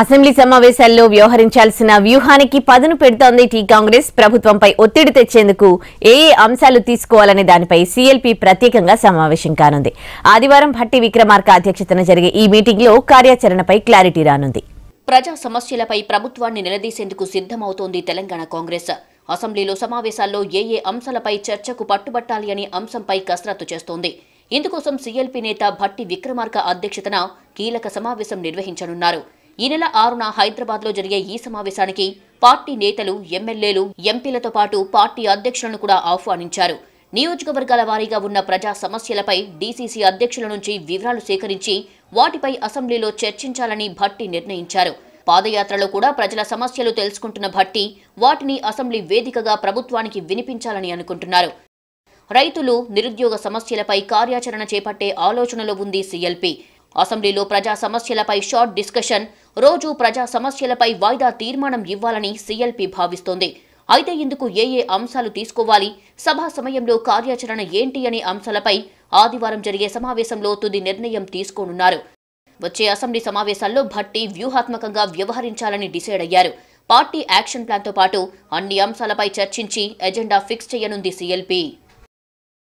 assembly సమావేశాల్లో వ్యవహరించాల్సిన వ్యూహానికి పదును పెడుతోంది టీ కాంగ్రెస్ ప్రభుత్వంపై ఒత్తిడి తెచ్చేందుకు ఏ ఏ అంశాలు తీసుకోవాలనే దానిపై సీఎల్పీ ప్రత్యేకంగా సమావేశం కానుంది ఆదివారం భట్టి విక్రమార్క అధ్యక్షతన జరిగే ఈ మీటింగ్లో కార్యాచరణపై క్లారిటీ రానుంది ప్రజా సమస్యలపై ప్రభుత్వాన్ని నిలదీసేందుకు సిద్ధమవుతోంది తెలంగాణ కాంగ్రెస్ అసెంబ్లీలో సమావేశాల్లో ఏ ఏ అంశాలపై చర్చకు పట్టుబట్టాలి అనే అంశంపై కసరత్తు చేస్తోంది ఇందుకోసం సీఎల్పీ నేత భట్టి విక్రమార్క అధ్యక్షతన కీలక సమావేశం నిర్వహించనున్నారు ఈ నెల ఆరున హైదరాబాద్లో జరిగే ఈ సమావేశానికి పార్టీ నేతలు ఎమ్మెల్యేలు ఎంపీలతో పాటు పార్టీ అధ్యక్షులను కూడా ఆహ్వానించారు నియోజకవర్గాల వారీగా ఉన్న ప్రజా సమస్యలపై డీసీసీ అధ్యక్షుల నుంచి వివరాలు సేకరించి వాటిపై అసెంబ్లీలో చర్చించాలని భట్టి నిర్ణయించారు పాదయాత్రలో కూడా ప్రజల సమస్యలు తెలుసుకుంటున్న భట్టి వాటిని అసెంబ్లీ వేదికగా ప్రభుత్వానికి వినిపించాలని అనుకుంటున్నారు రైతులు నిరుద్యోగ సమస్యలపై కార్యాచరణ చేపట్టే ఆలోచనలో ఉంది సీఎల్పీ అసెంబ్లీలో ప్రజా సమస్యలపై షార్ట్ డిస్కషన్ రోజు ప్రజా సమస్యలపై వాయిదా తీర్మానం ఇవ్వాలని సీఎల్పీ భావిస్తోంది అయితే ఇందుకు ఏ ఏ అంశాలు తీసుకోవాలి సభా సమయంలో కార్యాచరణ ఏంటి అనే అంశాలపై ఆదివారం జరిగే సమావేశంలో తుది నిర్ణయం తీసుకోనున్నారు వచ్చే అసెంబ్లీ సమావేశాల్లో భట్టి వ్యూహాత్మకంగా వ్యవహరించాలని డిసైడ్ అయ్యారు పార్టీ యాక్షన్ ప్లాన్తో పాటు అన్ని అంశాలపై చర్చించి ఎజెండా ఫిక్స్ చేయనుంది సీఎల్పీ